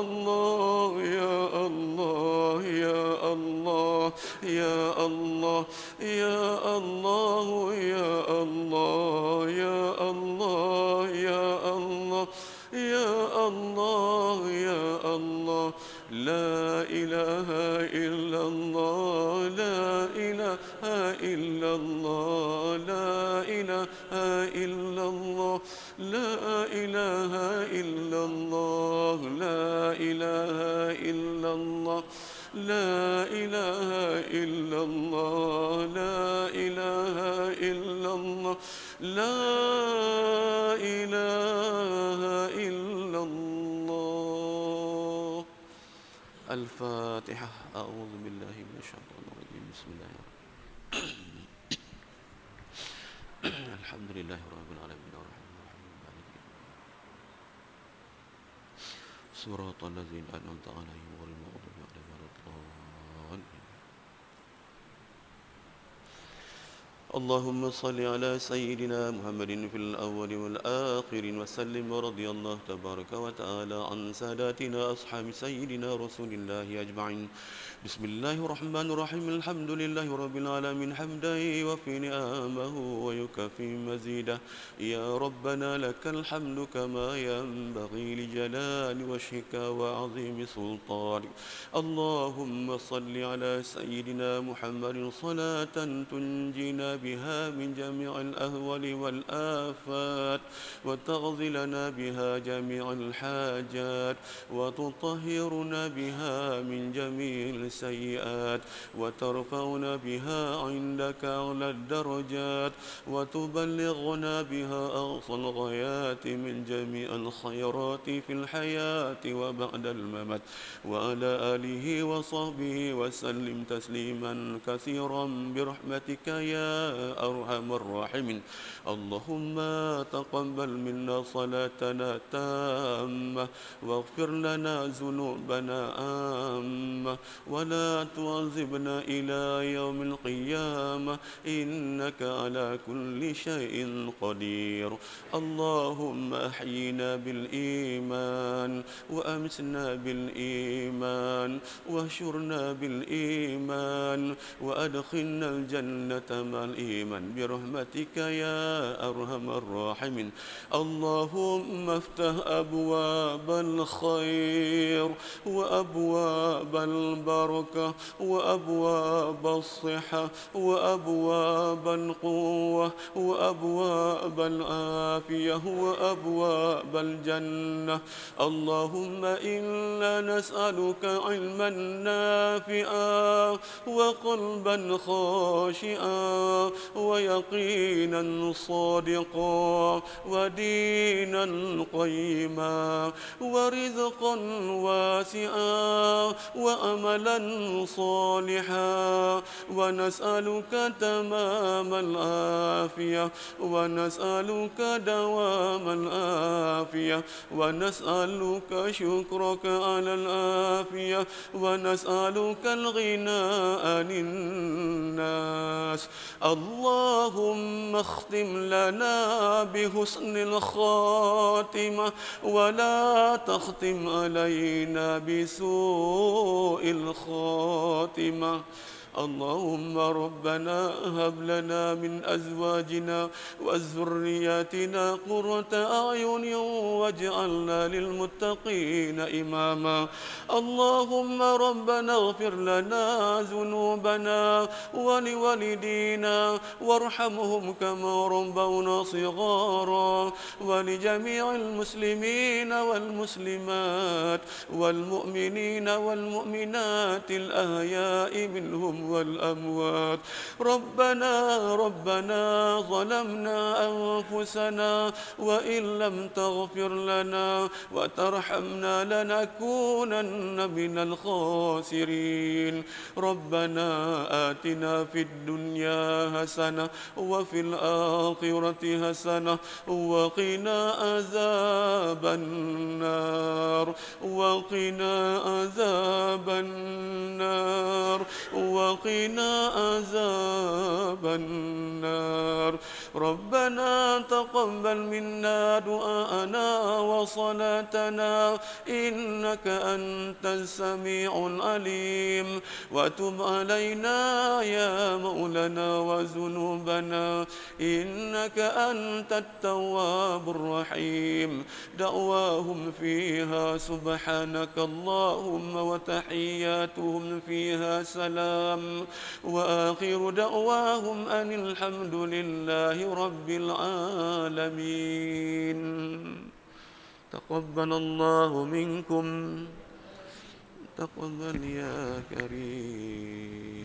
الله الفاتحة أعوذ بالله من الشيطان الرجيم بسم الله الحمد لله رب العالمين الرحمن الرحيم مالك يوم الدين صراط الذين أنعمت عليهم غير المغضوب اللهم صل على سيدنا محمد في الأول والآخر وسلم ورضي الله تبارك وتعالى عن ساداتنا أصحاب سيدنا رسول الله أجمعين بسم الله الرحمن الرحيم الحمد لله رب العالمين حمدا يوفي نعمه ويكفي مزيدا يا ربنا لك الحمد كما ينبغي لجلال وجهك وعظيم سلطانك اللهم صل على سيدنا محمد صلاة تنجينا بها من جميع الأهوال والآفات وتغذي لنا بها جميع الحاجات وتطهرنا بها من جميع السيئات وترفعنا بها عندك أعلى الدرجات وتبلغنا بها أقصى الغايات من جميع الخيرات في الحياة وبعد الممت وعلى آله وصحبه وسلم تسليما كثيرا برحمتك يا أرحم الراحمين اللهم تقبل منا صلاتنا تامة واغفر لنا ذنوبنا آمة ولا تعذبنا إلى يوم القيامة إنك على كل شيء قدير اللهم أحينا بالإيمان وأمسنا بالإيمان واشرنا بالإيمان وأدخلنا الجنة مع الإيمان برحمتك يا أرحم الراحمين اللهم افتح أبواب الخير وأبواب البر البركة وأبواب الصحة وأبواب القوة وأبواب العافية وأبواب الجنة اللهم إنا نسألك علما نافعا وقلبا خاشعا ويقينا صادقا ودينا قيما ورزقا واسعا وأملا صالحا ونسألك تمام العافية ونسألك دوام العافية ونسألك شكرك على العافية ونسألك الغناء للناس اللهم اختم لنا بحسن الخاتمة ولا تختم علينا بسوء الخاتمة Ότι اللهم ربنا هب لنا من أزواجنا وذرياتنا قرة أعين واجعلنا للمتقين إماما اللهم ربنا اغفر لنا ذنوبنا ولوالدينا وارحمهم كما ربونا صغارا ولجميع المسلمين والمسلمات والمؤمنين والمؤمنات الأحياء منهم والأموات ربنا ربنا ظلمنا أنفسنا وإن لم تغفر لنا وترحمنا لنكونن من الخاسرين ربنا آتنا في الدنيا حسنة وفي الآخرة حسنة وقنا عذاب النار وقنا عذاب النار وقنا وقنا عذاب النار ربنا تقبل منا دعاءنا وصلاتنا إنك أنت السميع العليم وتب علينا يا مولانا وذنوبنا إنك أنت التواب الرحيم دعواهم فيها سبحانك اللهم وتحياتهم فيها سلام الحق وآخر دعواهم أن الحمد لله رب العالمين تقبل الله منكم تقبل يا كريم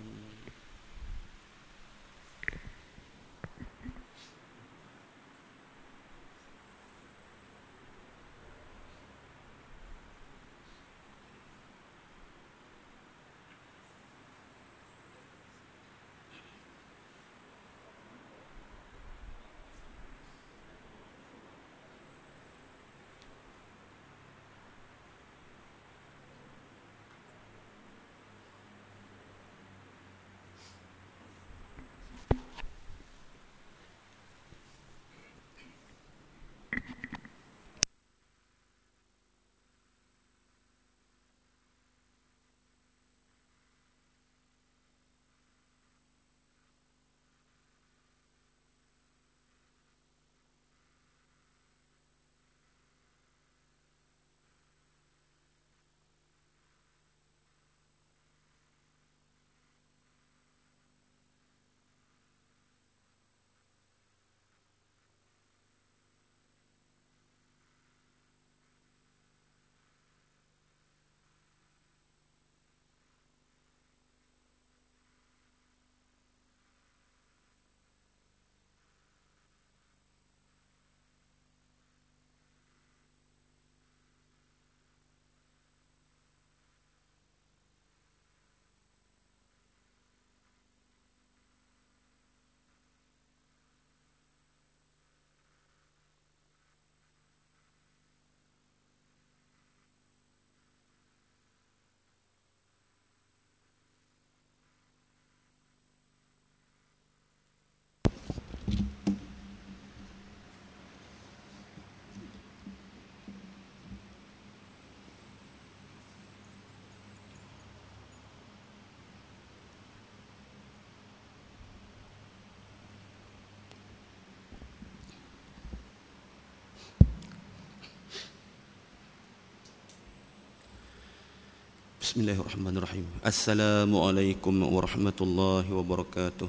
بسم الله الرحمن الرحيم السلام عليكم ورحمة الله وبركاته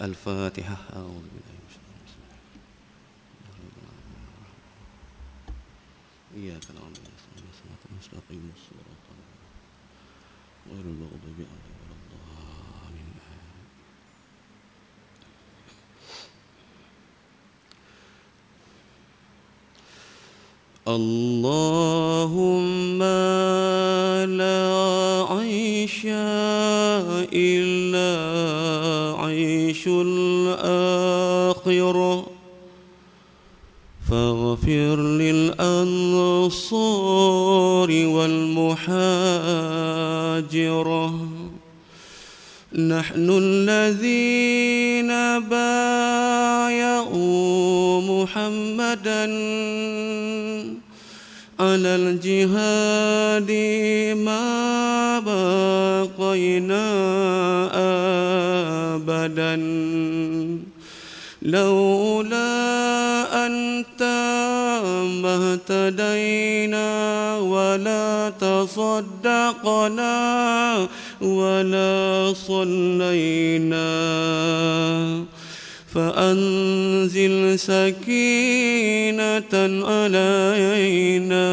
الفاتحة أعوذ بالله من الشيطان إياك نعبد نستعين المستقيم الصراط غير المغضوب عليهم ولا الضالين اللهم واغفر للأنصار والمحاجرة نحن الذين بايعوا محمدا على الجهاد ما بقينا أبدا لولا اهتدينا ولا تصدقنا ولا صلينا فأنزل سكينة علينا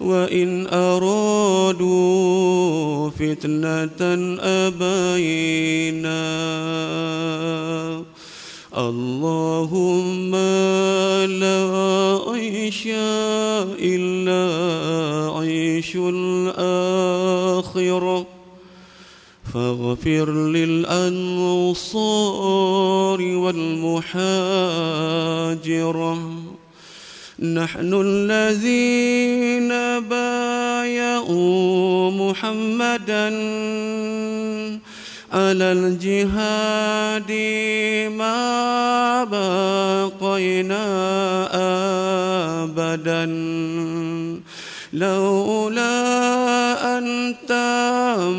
وإن أرادوا فتنة أبينا اللهم لا عيش إلا عيش الآخرة فاغفر للأنصار والمحاجرة نحن الذين بايعوا محمداً على الجهاد ما بقينا أبدا لولا أنت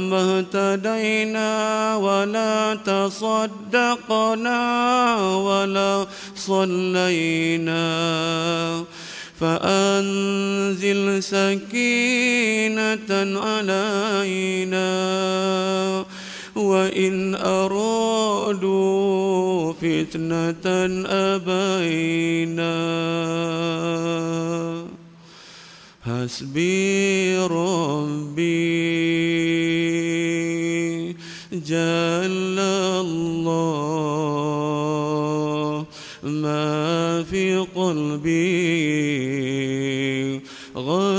ما اهتدينا ولا تصدقنا ولا صلينا فأنزل سكينة علينا وإن أرادوا فتنة أبينا حسبي ربي جل الله ما في قلبي غير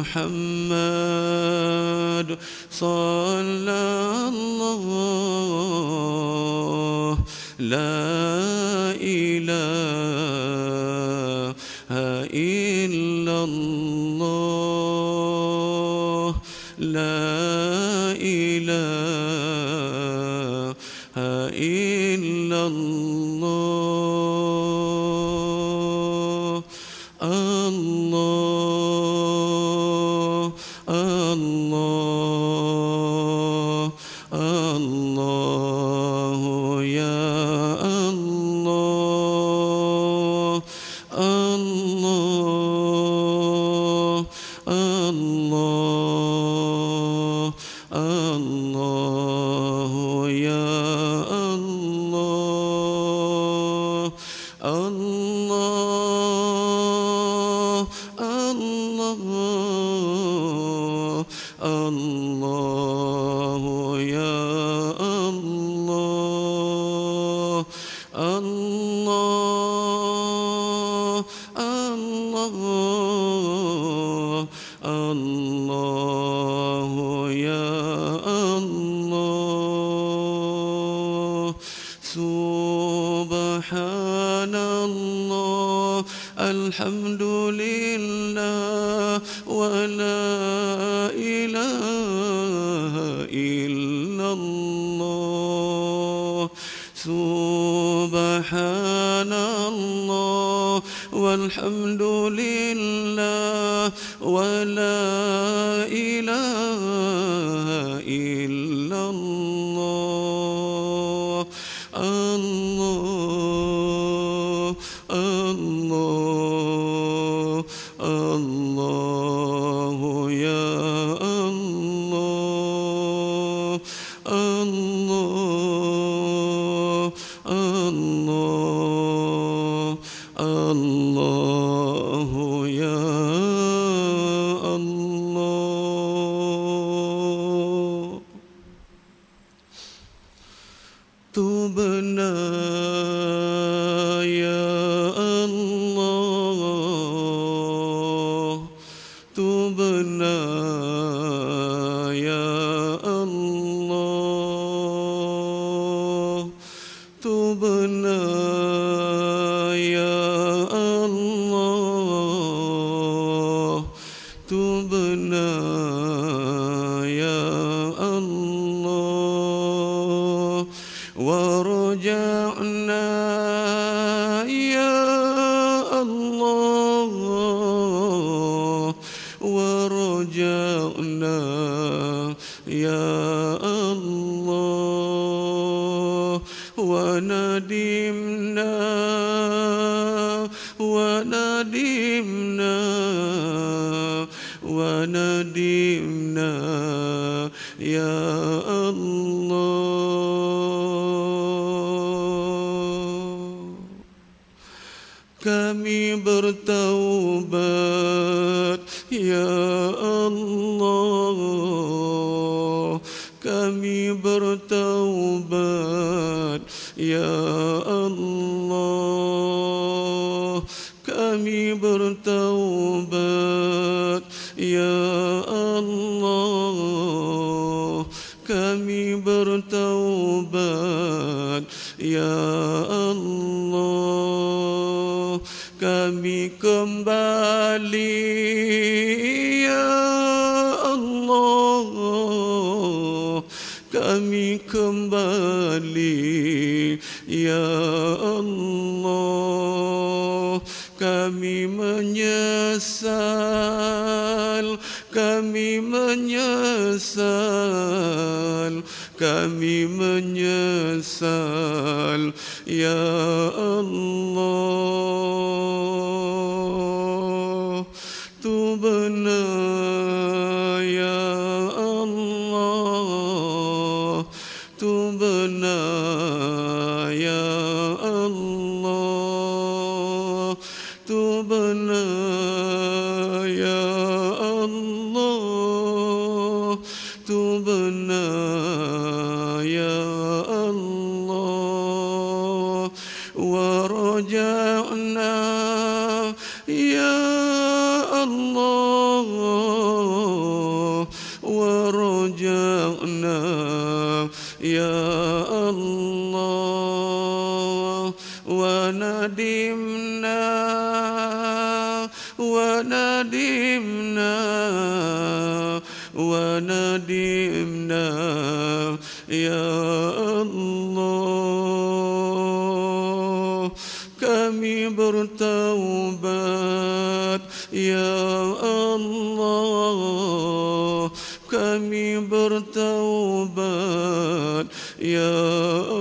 محمد صلى الله لا الجلال يا الله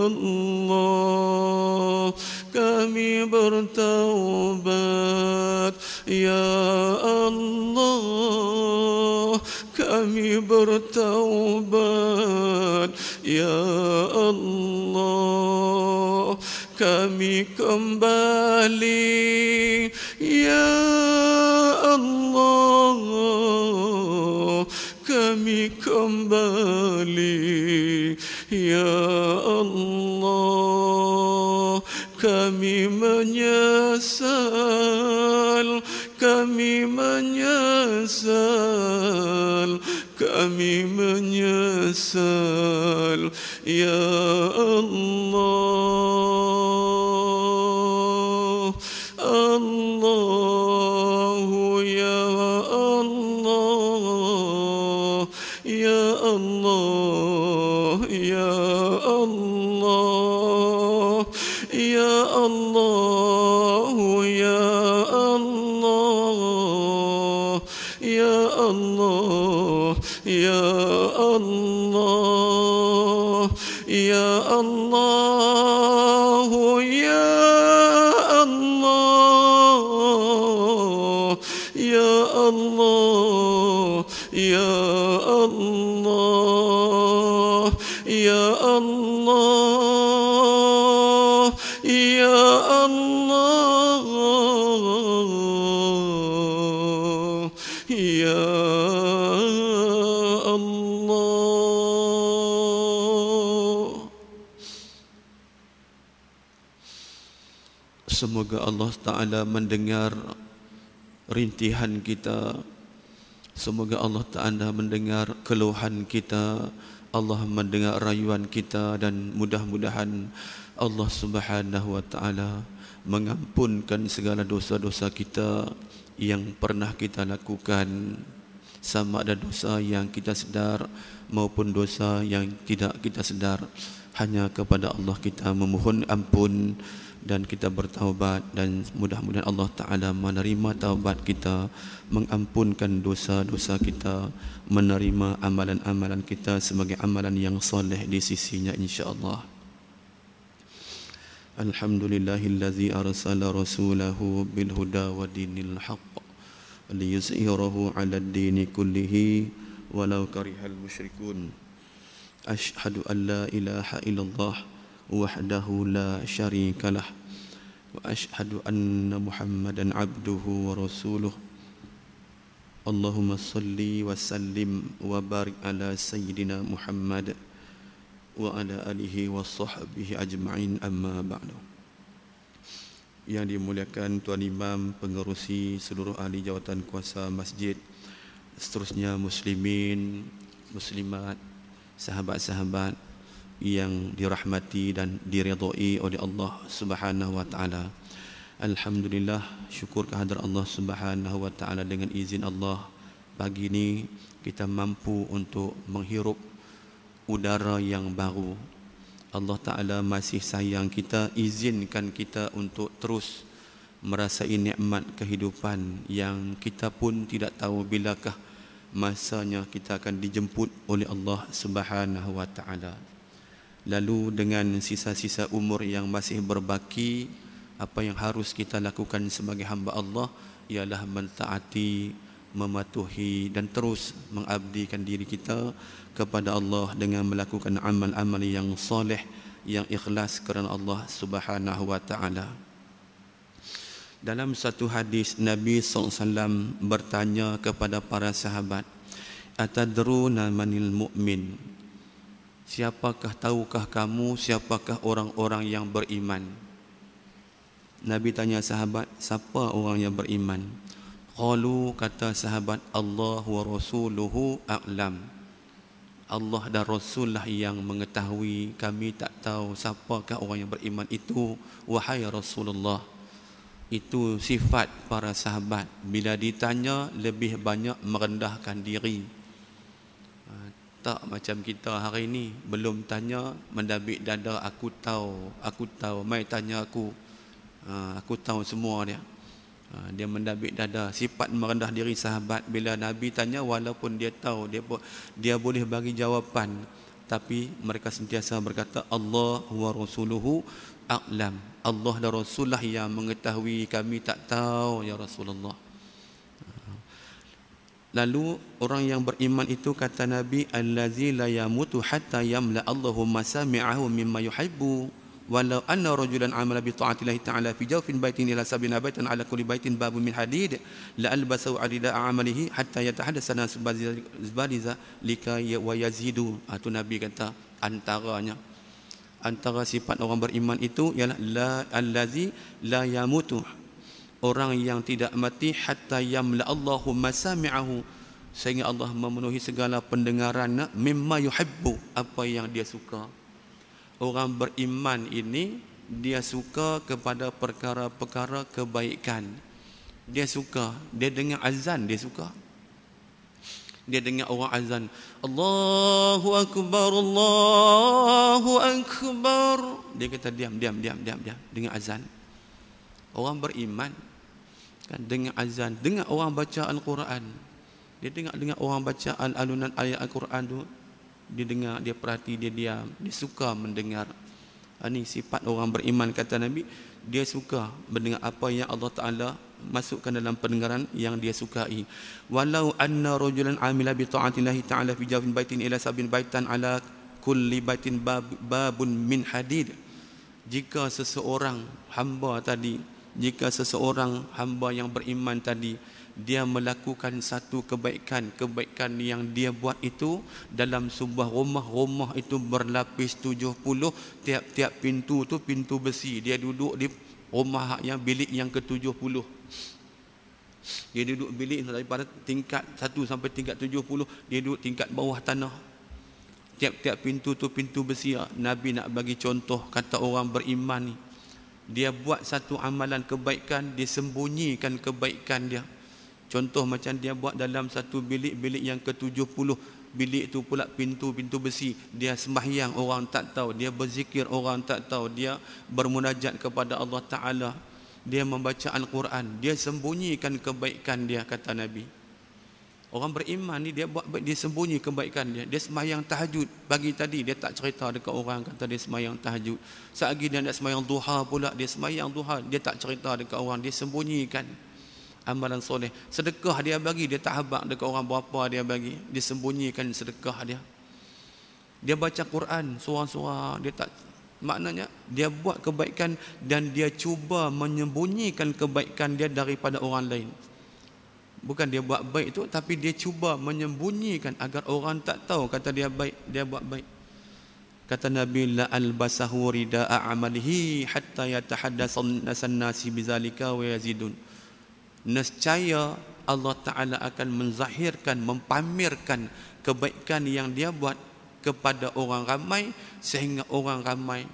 الله كمي برتوبات يا الله كمي برتوبات يا الله كمي كمبالي يا الله كمي كمبالي Ya Allah kami menyesal kami menyesal kami menyesal Ya Allah يا الله Semoga Allah Ta'ala mendengar rintihan kita Semoga Allah Ta'ala mendengar keluhan kita Allah mendengar rayuan kita dan mudah-mudahan Allah Subhanahu Wa Ta'ala mengampunkan segala dosa-dosa kita yang pernah kita lakukan sama ada dosa yang kita sedar maupun dosa yang tidak kita sedar hanya kepada Allah kita memohon ampun dan kita bertaubat dan mudah-mudahan Allah Taala menerima taubat kita, mengampunkan dosa-dosa kita, menerima amalan-amalan kita sebagai amalan yang soleh di sisinya insya-Allah. Alhamdulillahillazi arsala rasulahu bil huda wa dinil haqq liyuzhirahu 'ala ad-dini kullihi walau karihal musyrikun. Ashhadu an la ilaha illallah la wa وحده لا شريك له واشهد ان محمدا عبده ورسوله اللهم صل وسلم وبارك على سيدنا محمد وعلى اله وصحبه اجمعين اما بعد yang dimuliakan Tuan Imam pengerusi seluruh ahli jawatan kuasa masjid seterusnya muslimin muslimat sahabat-sahabat yang dirahmati dan diredoi oleh Allah Subhanahu wa taala. Alhamdulillah syukur kehadrat Allah Subhanahu wa taala dengan izin Allah pagi ini kita mampu untuk menghirup udara yang baru. Allah taala masih sayang kita izinkan kita untuk terus merasai nikmat kehidupan yang kita pun tidak tahu bilakah masanya kita akan dijemput oleh Allah Subhanahu wa taala lalu dengan sisa-sisa umur yang masih berbaki apa yang harus kita lakukan sebagai hamba Allah ialah mentaati mematuhi dan terus mengabdikan diri kita kepada Allah dengan melakukan amal-amal yang soleh yang ikhlas kerana Allah Subhanahu wa taala. Dalam satu hadis Nabi SAW bertanya kepada para sahabat, "Atadruna manil mu'min?" Siapakah tahukah kamu siapakah orang-orang yang beriman? Nabi tanya sahabat, siapa orang yang beriman? Qalu kata sahabat, Allah wa rasuluhu a'lam. Allah dan Rasul lah yang mengetahui kami tak tahu siapakah orang yang beriman itu wahai Rasulullah itu sifat para sahabat bila ditanya lebih banyak merendahkan diri tak macam kita hari ini Belum tanya Mendabik dada Aku tahu Aku tahu Mai tanya aku ha, Aku tahu semua dia ha, Dia mendabik dada Sifat merendah diri sahabat Bila Nabi tanya Walaupun dia tahu Dia, dia boleh bagi jawapan Tapi mereka sentiasa berkata Allah wa rasuluhu a'lam Allah dan Rasulullah yang mengetahui kami tak tahu Ya Rasulullah Lalu orang yang beriman itu kata Nabi allazi la yamutu hatta yamla Allahu masami'ahu mimma yuhibbu walau anna rajulan amala bi ta'atillahi ta'ala fi jawfin baitin ila sabina baitan ala kulli baitin babu min hadid la albasu arida amalihi hatta yatahaddatsa nas zbadiza lika ya, wa yazidu atu ah, nabi kata antaranya antara sifat orang beriman itu ialah la allazi la yamutu orang yang tidak mati hatta yamla Allahu masami'ahu sehingga Allah memenuhi segala pendengarannya mimma yuhibbu apa yang dia suka orang beriman ini dia suka kepada perkara-perkara kebaikan dia suka dia dengar azan dia suka dia dengar orang azan Allahu akbar Allahu akbar dia kata diam diam diam diam diam dengar azan orang beriman kan, dengan azan, dengan orang baca Al-Quran. Dia dengar dengan orang bacaan alunan ayat Al-Quran tu, dia dengar, dia perhati, dia diam, dia suka mendengar. Ini ha, sifat orang beriman kata Nabi, dia suka mendengar apa yang Allah Ta'ala masukkan dalam pendengaran yang dia sukai. Walau anna rajulan amila bi ta'atillah ta'ala fi jawin baitin ila sabin baitan ala kulli baitin babun min hadid. Jika seseorang hamba tadi jika seseorang hamba yang beriman tadi dia melakukan satu kebaikan kebaikan yang dia buat itu dalam sebuah rumah rumah itu berlapis 70 tiap-tiap pintu tu pintu besi dia duduk di rumah yang bilik yang ke-70 dia duduk bilik daripada tingkat 1 sampai tingkat 70 dia duduk tingkat bawah tanah tiap-tiap pintu tu pintu besi Nabi nak bagi contoh kata orang beriman ni dia buat satu amalan kebaikan dia sembunyikan kebaikan dia contoh macam dia buat dalam satu bilik-bilik yang ke-70 bilik tu pula pintu-pintu besi dia sembahyang orang tak tahu dia berzikir orang tak tahu dia bermunajat kepada Allah Ta'ala dia membaca Al-Quran dia sembunyikan kebaikan dia kata Nabi Orang beriman ni dia buat dia sembunyi kebaikan dia. Dia semayang tahajud. Bagi tadi dia tak cerita dekat orang kata dia semayang tahajud. Sehari dia nak semayang duha pula dia semayang duha. Dia tak cerita dekat orang. Dia sembunyikan amalan soleh. Sedekah dia bagi dia tak habaq dekat orang berapa dia bagi. Dia sembunyikan sedekah dia. Dia baca Quran seorang-seorang dia tak maknanya dia buat kebaikan dan dia cuba menyembunyikan kebaikan dia daripada orang lain bukan dia buat baik itu, tapi dia cuba menyembunyikan agar orang tak tahu kata dia baik dia buat baik kata nabi la Al albasahu ridaa amalihi hatta yatahaddatsa an-nasi bizalika wa yazidun nescaya Allah taala akan menzahirkan mempamerkan kebaikan yang dia buat kepada orang ramai sehingga orang ramai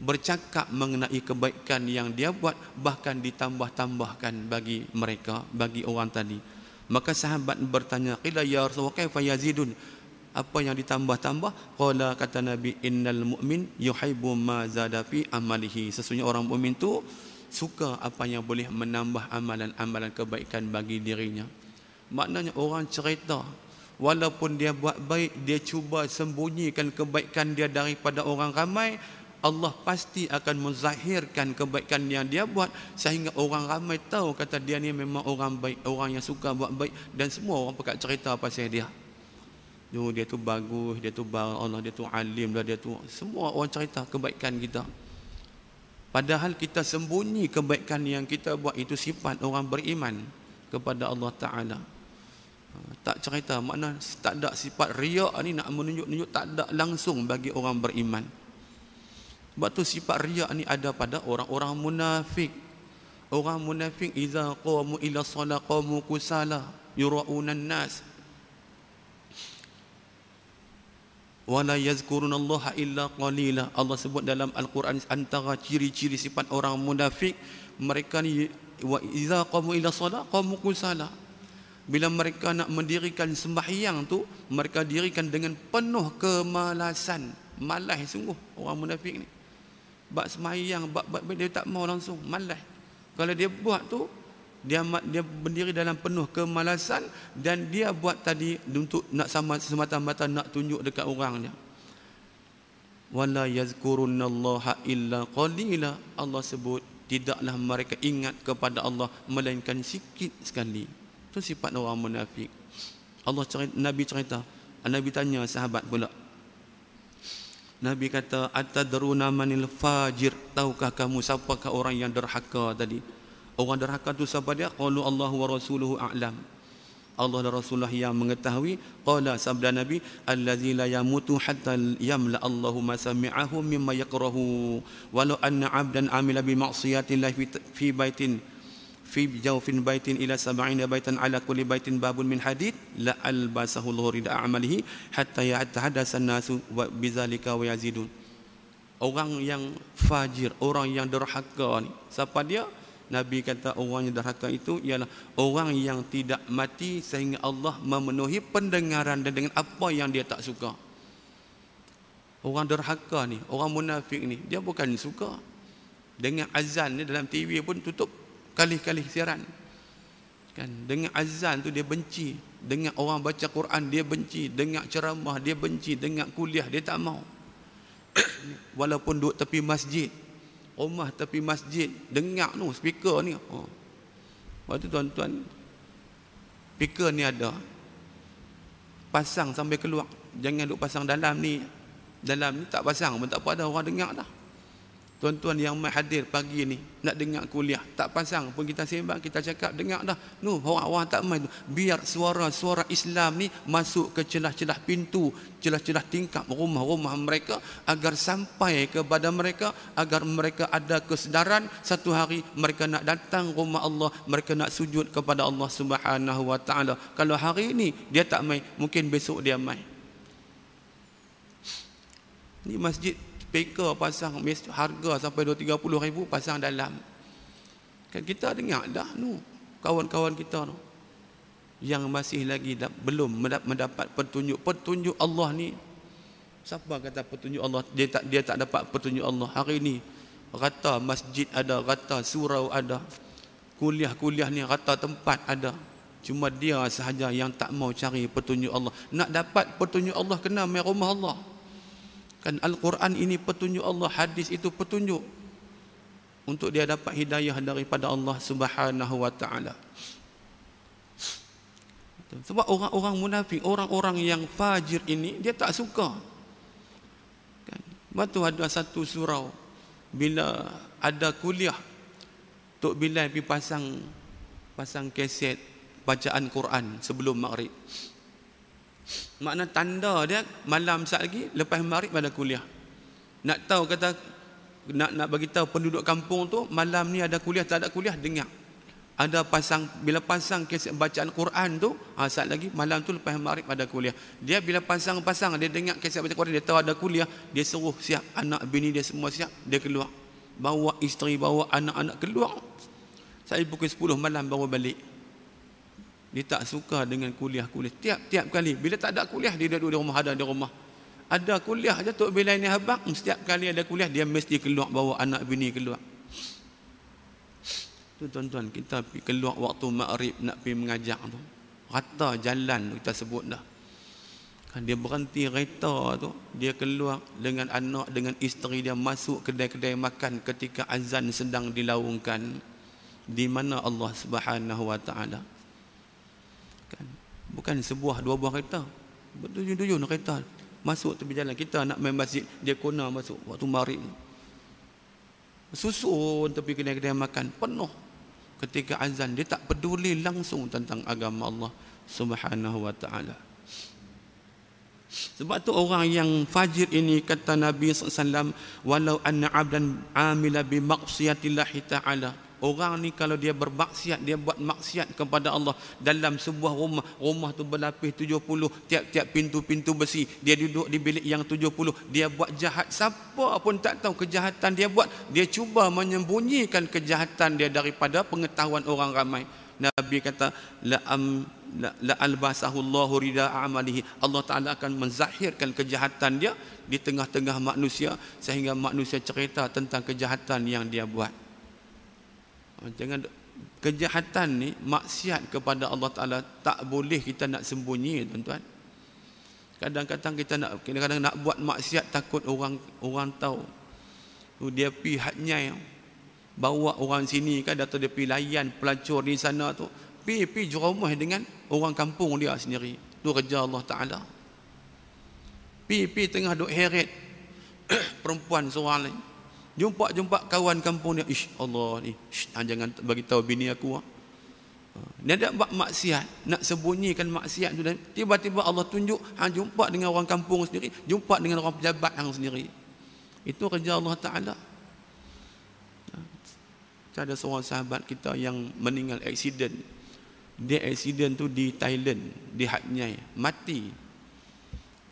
bercakap mengenai kebaikan yang dia buat bahkan ditambah-tambahkan bagi mereka bagi orang tadi maka sahabat bertanya qila ya rasulullah kaifa yazidun apa yang ditambah-tambah qala kata nabi innal mu'min yuhibbu ma zada fi amalihi sesungguhnya orang mukmin tu suka apa yang boleh menambah amalan-amalan kebaikan bagi dirinya maknanya orang cerita walaupun dia buat baik dia cuba sembunyikan kebaikan dia daripada orang ramai Allah pasti akan menzahirkan kebaikan yang dia buat sehingga orang ramai tahu kata dia ni memang orang baik, orang yang suka buat baik dan semua orang pekat cerita pasal dia. Yo oh, dia tu bagus, dia tu bar, Allah dia tu alim lah, dia tu semua orang cerita kebaikan kita. Padahal kita sembunyi kebaikan yang kita buat itu sifat orang beriman kepada Allah Taala. Ah, tak cerita mana tak ada sifat riak ni nak menunjuk-nunjuk tak ada langsung bagi orang beriman. Sebab tu sifat riak ni ada pada orang-orang munafik. Orang munafik iza qawmu ila salaqamu kusala yura'unan nas. Wala yazkurun Allah illa qalila. Allah sebut dalam Al-Quran antara ciri-ciri sifat orang munafik. Mereka ni wa iza qawmu ila salaqamu kusala. Bila mereka nak mendirikan sembahyang tu, mereka dirikan dengan penuh kemalasan. Malas sungguh orang munafik ni. Bak semayang bab, bak bab, dia tak mau langsung malas kalau dia buat tu dia dia berdiri dalam penuh kemalasan dan dia buat tadi untuk nak sama semata-mata nak tunjuk dekat orang dia wala yazkurunallaha illa qalila Allah sebut tidaklah mereka ingat kepada Allah melainkan sikit sekali itu sifat orang munafik Allah cerita Nabi cerita Nabi tanya sahabat pula Nabi kata atadruna manil fajir tahukah kamu siapakah orang yang derhaka tadi orang derhaka tu siapa dia qalu Allah wa rasuluhu a'lam Allah dan Rasulullah yang mengetahui qala sabda Nabi allazi la yamutu hatta yamla Allahu ma sami'ahu mimma yakrahu walau anna 'abdan 'amila bi ma'siyatin lahi fi baitin fi jawfin baitin ila sab'ina baitan ala kulli baitin babun min hadid la albasahu Allah rida amalihi hatta yatahaddasa an-nasu bizalika wa yazidun orang yang fajir orang yang derhaka ni siapa dia Nabi kata orang yang derhaka itu ialah orang yang tidak mati sehingga Allah memenuhi pendengaran dan dengan apa yang dia tak suka. Orang derhaka ni, orang munafik ni, dia bukan suka. Dengan azan ni dalam TV pun tutup kali-kali siaran kan Dengan azan tu dia benci dengan orang baca Quran dia benci dengan ceramah dia benci dengan kuliah dia tak mau walaupun duduk tepi masjid rumah tepi masjid dengar tu speaker ni oh. waktu tuan-tuan speaker ni ada pasang sampai keluar jangan duduk pasang dalam ni dalam ni tak pasang pun tak apa dah orang dengar dah Tuan-tuan yang hadir pagi ni nak dengar kuliah, tak pasang pun kita sembang, kita cakap dengar dah. Nu, orang-orang tak mai tu. Biar suara-suara Islam ni masuk ke celah-celah pintu, celah-celah tingkap rumah-rumah mereka agar sampai kepada mereka, agar mereka ada kesedaran satu hari mereka nak datang rumah Allah, mereka nak sujud kepada Allah Subhanahu Wa Taala. Kalau hari ni dia tak mai, mungkin besok dia mai. Ini masjid speaker pasang harga sampai 230 ribu pasang dalam kan kita dengar dah nu kawan-kawan kita tu yang masih lagi da- belum mendapat petunjuk petunjuk Allah ni siapa kata petunjuk Allah dia tak dia tak dapat petunjuk Allah hari ni rata masjid ada rata surau ada kuliah-kuliah ni rata tempat ada cuma dia sahaja yang tak mau cari petunjuk Allah nak dapat petunjuk Allah kena mai rumah Allah Kan Al-Quran ini petunjuk Allah, hadis itu petunjuk untuk dia dapat hidayah daripada Allah Subhanahu wa taala. Sebab orang-orang munafik, orang-orang yang fajir ini dia tak suka. Kan? Batu ada satu surau bila ada kuliah Tok Bilal pergi pasang pasang kaset bacaan Quran sebelum maghrib. Makna tanda dia malam sat lagi lepas maghrib pada kuliah. Nak tahu kata nak nak bagi tahu penduduk kampung tu malam ni ada kuliah tak ada kuliah dengar. Ada pasang bila pasang kisah bacaan Quran tu ha, ah, sat lagi malam tu lepas maghrib pada kuliah. Dia bila pasang-pasang dia dengar kisah bacaan Quran dia tahu ada kuliah, dia suruh siap anak bini dia semua siap, dia keluar. Bawa isteri, bawa anak-anak keluar. Saya pukul 10 malam baru balik dia tak suka dengan kuliah-kuliah tiap-tiap kali bila tak ada kuliah dia duduk di rumah ada di rumah ada kuliah je tok bila ini habaq setiap kali ada kuliah dia mesti keluar bawa anak bini keluar tu tuan-tuan kita pergi keluar waktu maghrib nak pergi mengajar tu rata jalan kita sebut dah kan dia berhenti kereta tu dia keluar dengan anak dengan isteri dia masuk kedai-kedai makan ketika azan sedang dilaungkan di mana Allah Subhanahu wa taala Kan? Bukan sebuah dua buah kereta. berduyun nak kereta masuk tepi jalan kita nak main masjid dia kona masuk waktu maghrib. Susun tepi kedai-kedai makan penuh. Ketika azan dia tak peduli langsung tentang agama Allah Subhanahu wa taala. Sebab tu orang yang fajir ini kata Nabi SAW walau anna abdan amila bi maksiatillahi ta'ala orang ni kalau dia bermaksiat dia buat maksiat kepada Allah dalam sebuah rumah rumah tu berlapis 70 tiap-tiap pintu-pintu besi dia duduk di bilik yang 70 dia buat jahat siapa pun tak tahu kejahatan dia buat dia cuba menyembunyikan kejahatan dia daripada pengetahuan orang ramai nabi kata la am la albasahullahu rida amalihi Allah taala akan menzahirkan kejahatan dia di tengah-tengah manusia sehingga manusia cerita tentang kejahatan yang dia buat jangan kejahatan ni maksiat kepada Allah Taala tak boleh kita nak sembunyi tuan-tuan. Kadang-kadang kita nak kadang-kadang nak buat maksiat takut orang orang tahu. Tu dia pi hatnya bawa orang sini kan atau dia pi layan pelacur di sana tu. Pi pi jeromah dengan orang kampung dia sendiri. Tu kerja Allah Taala. Pi pi tengah duk heret perempuan seorang lain jumpa-jumpa kawan kampung dia, ish Allah ni, ah, jangan bagi tahu bini aku. Ah. Ah, dia nak buat maksiat, nak sembunyikan maksiat tu dan tiba-tiba Allah tunjuk hang jumpa dengan orang kampung sendiri, jumpa dengan orang pejabat yang sendiri. Itu kerja Allah Taala. Ada seorang sahabat kita yang meninggal eksiden, Dia eksiden tu di Thailand, di Hat mati.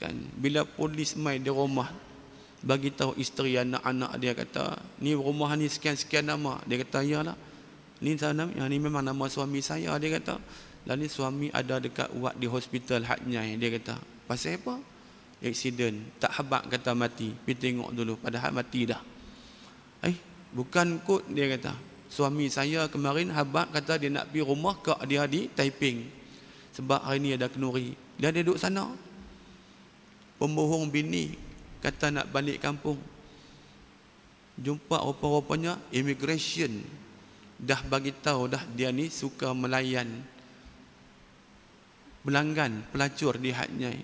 Kan bila polis mai di rumah bagi tahu isteri anak-anak dia kata ni rumah ni sekian-sekian nama dia kata ya lah ni sana yang ni memang nama suami saya dia kata dan lalu suami ada dekat wad di hospital hatnya dia kata pasal apa eksiden tak habaq kata mati pi tengok dulu padahal mati dah eh bukan kot dia kata suami saya kemarin habaq kata dia nak pi rumah ke dia di Taiping sebab hari ni ada kenuri dia ada duduk sana pembohong bini kata nak balik kampung jumpa rupa-rupanya immigration dah bagi tahu dah dia ni suka melayan pelanggan pelacur di hatnya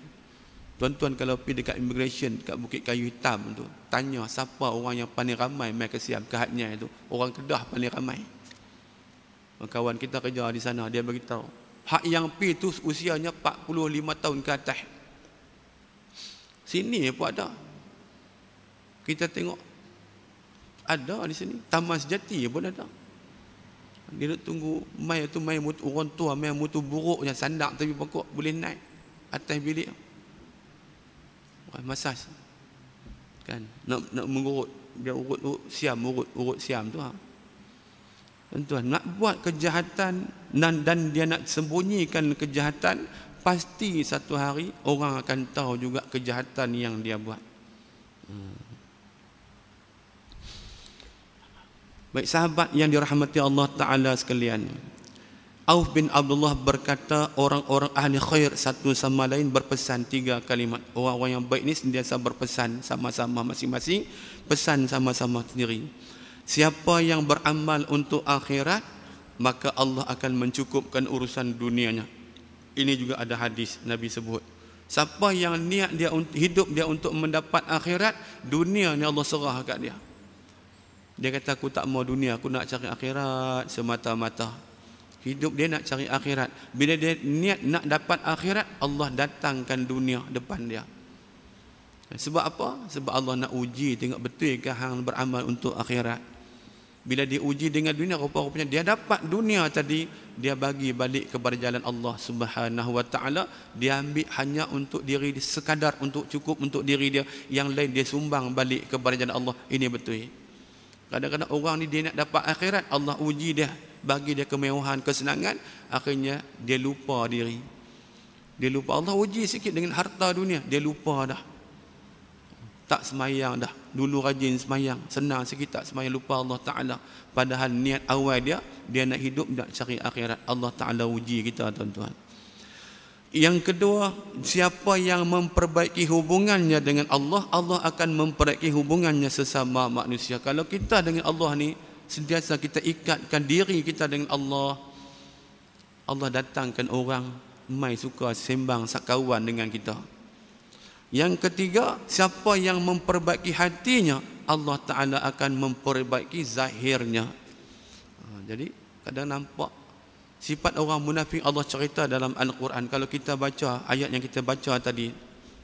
tuan-tuan kalau pergi dekat immigration dekat Bukit Kayu Hitam tu tanya siapa orang yang paling ramai mereka ke ke hatnya itu orang Kedah paling ramai kawan kita kerja di sana dia bagi tahu hak yang pi tu usianya 45 tahun ke atas sini pun ada kita tengok ada di sini taman sejati ya pun ada. Dia nak tunggu mai tu mai mutu orang tua mai mutu buruknya sandak tapi pokok boleh naik atas bilik. Wah masas. Kan nak nak mengurut dia urut, urut siam urut urut siam tu ha. Tuan, tuan nak buat kejahatan dan, dan dia nak sembunyikan kejahatan pasti satu hari orang akan tahu juga kejahatan yang dia buat. Hmm. Baik sahabat yang dirahmati Allah Ta'ala sekalian Auf bin Abdullah berkata Orang-orang ahli khair satu sama lain berpesan tiga kalimat Orang-orang yang baik ini sentiasa berpesan sama-sama masing-masing Pesan sama-sama sendiri Siapa yang beramal untuk akhirat Maka Allah akan mencukupkan urusan dunianya Ini juga ada hadis Nabi sebut Siapa yang niat dia hidup dia untuk mendapat akhirat Dunia ni Allah serah kat dia dia kata aku tak mau dunia, aku nak cari akhirat semata-mata. Hidup dia nak cari akhirat. Bila dia niat nak dapat akhirat, Allah datangkan dunia depan dia. Sebab apa? Sebab Allah nak uji tengok betul ke hang beramal untuk akhirat. Bila dia uji dengan dunia rupa-rupanya dia dapat dunia tadi, dia bagi balik kepada jalan Allah Subhanahu wa taala, dia ambil hanya untuk diri dia sekadar untuk cukup untuk diri dia, yang lain dia sumbang balik kepada jalan Allah. Ini betul. Ya? Kadang-kadang orang ni dia nak dapat akhirat, Allah uji dia, bagi dia kemewahan, kesenangan, akhirnya dia lupa diri. Dia lupa Allah uji sikit dengan harta dunia, dia lupa dah. Tak semayang dah. Dulu rajin semayang, senang sikit tak semayang, lupa Allah Ta'ala. Padahal niat awal dia, dia nak hidup, nak cari akhirat. Allah Ta'ala uji kita tuan-tuan. Yang kedua, siapa yang memperbaiki hubungannya dengan Allah, Allah akan memperbaiki hubungannya sesama manusia. Kalau kita dengan Allah ni sentiasa kita ikatkan diri kita dengan Allah, Allah datangkan orang mai suka sembang sakawan dengan kita. Yang ketiga, siapa yang memperbaiki hatinya, Allah Taala akan memperbaiki zahirnya. Ha, jadi kadang nampak sifat orang munafik Allah cerita dalam Al-Quran. Kalau kita baca ayat yang kita baca tadi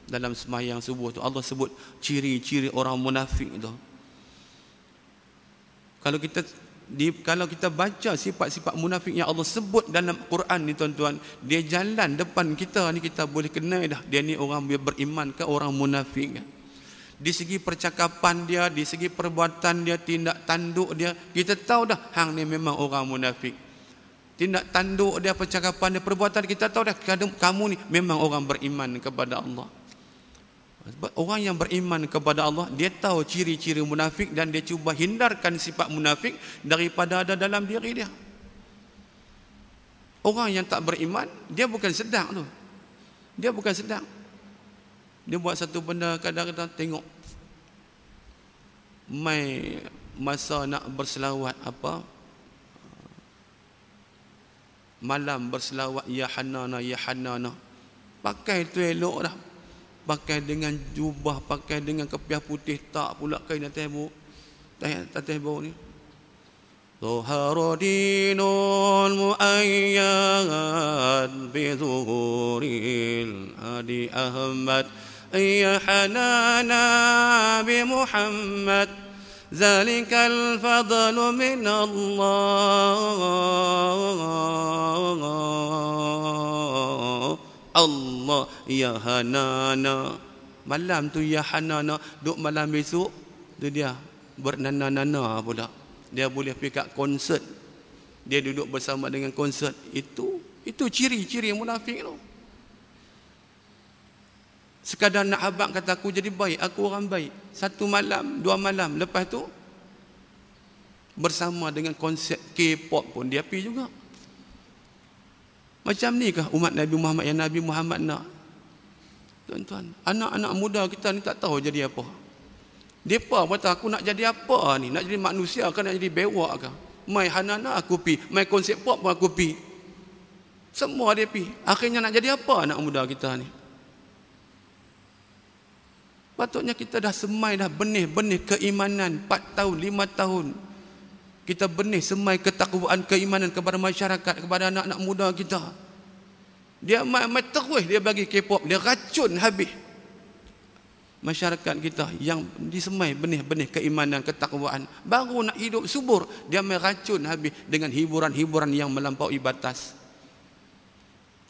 dalam semayang subuh tu Allah sebut ciri-ciri orang munafik itu. Kalau kita di, kalau kita baca sifat-sifat munafik yang Allah sebut dalam Quran ni tuan-tuan, dia jalan depan kita ni kita boleh kenal dah dia ni orang beriman ke orang munafik ke. Di segi percakapan dia, di segi perbuatan dia, tindak tanduk dia, kita tahu dah hang ni memang orang munafik tindak tanduk dia, percakapan dia, perbuatan kita tahu dah kamu ni memang orang beriman kepada Allah. Orang yang beriman kepada Allah Dia tahu ciri-ciri munafik Dan dia cuba hindarkan sifat munafik Daripada ada dalam diri dia Orang yang tak beriman Dia bukan sedang tu Dia bukan sedang Dia buat satu benda kadang-kadang tengok Mai masa nak berselawat apa malam berselawat ya hanana ya hanana pakai tu elok dah pakai dengan jubah pakai dengan kepiah putih tak pula kain atas bau atas bau ni Zuharudin muayyad bi zuhuril adi ahmad ya hanana bi muhammad ذلك الفضل من الله Allah ya hanana malam tu ya hanana duk malam besok tu dia bernana-nana pula dia boleh pergi kat konsert dia duduk bersama dengan konsert itu itu ciri-ciri munafik tu no? Sekadar nak abang kata aku jadi baik, aku orang baik. Satu malam, dua malam lepas tu bersama dengan konsep K-pop pun dia pi juga. Macam ni kah umat Nabi Muhammad yang Nabi Muhammad nak? Tuan-tuan, anak-anak muda kita ni tak tahu jadi apa. Depa kata aku nak jadi apa ni? Nak jadi manusia kan nak jadi bewak ke? Mai hanana aku pi, mai konsep pop pun aku pi. Semua dia pi. Akhirnya nak jadi apa anak muda kita ni? Patutnya kita dah semai dah benih-benih keimanan 4 tahun, 5 tahun. Kita benih semai ketakwaan keimanan kepada masyarakat, kepada anak-anak muda kita. Dia mai mai terus dia bagi K-pop, dia racun habis. Masyarakat kita yang disemai benih-benih keimanan, ketakwaan. Baru nak hidup subur, dia mai racun habis dengan hiburan-hiburan yang melampaui batas.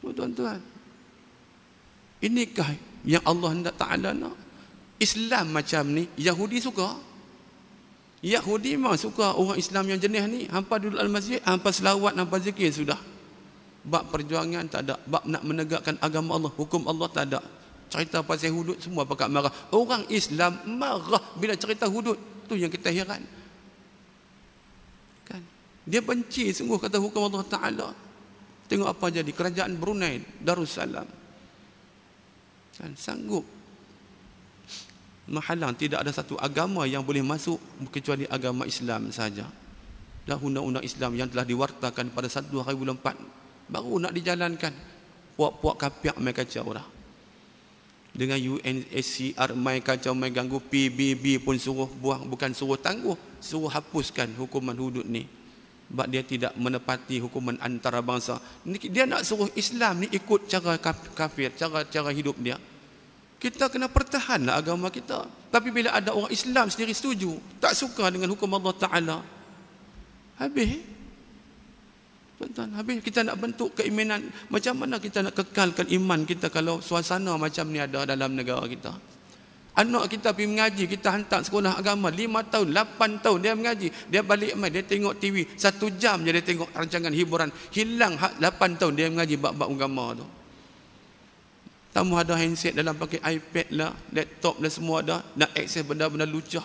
Oh, tuan-tuan, inikah yang Allah hendak ta'ala nak? Islam macam ni Yahudi suka Yahudi memang suka orang Islam yang jenis ni hampa duduk dalam masjid hampa selawat hampa zikir sudah bak perjuangan tak ada bak nak menegakkan agama Allah hukum Allah tak ada cerita pasal hudud semua pakat marah orang Islam marah bila cerita hudud tu yang kita heran kan dia benci sungguh kata hukum Allah Ta'ala tengok apa jadi kerajaan Brunei Darussalam kan sanggup menghalang tidak ada satu agama yang boleh masuk kecuali agama Islam saja. Dan undang-undang Islam yang telah diwartakan pada 2004 baru nak dijalankan. Puak-puak kapiak mai kacau orang. Dengan UNSCR mai kacau mai ganggu PBB pun suruh buang bukan suruh tangguh, suruh hapuskan hukuman hudud ni. Sebab dia tidak menepati hukuman antarabangsa. Dia nak suruh Islam ni ikut cara kafir, cara-cara hidup dia kita kena pertahanlah agama kita. Tapi bila ada orang Islam sendiri setuju, tak suka dengan hukum Allah Ta'ala, habis. Tuan-tuan, habis kita nak bentuk keimanan. Macam mana kita nak kekalkan iman kita kalau suasana macam ni ada dalam negara kita? Anak kita pergi mengaji, kita hantar sekolah agama. Lima tahun, lapan tahun dia mengaji. Dia balik main, dia tengok TV. Satu jam je dia tengok rancangan hiburan. Hilang ha- lapan tahun dia mengaji bab-bab agama tu. Tamu ada handset dalam pakai iPad lah, laptop lah semua ada, nak akses benda-benda lucah.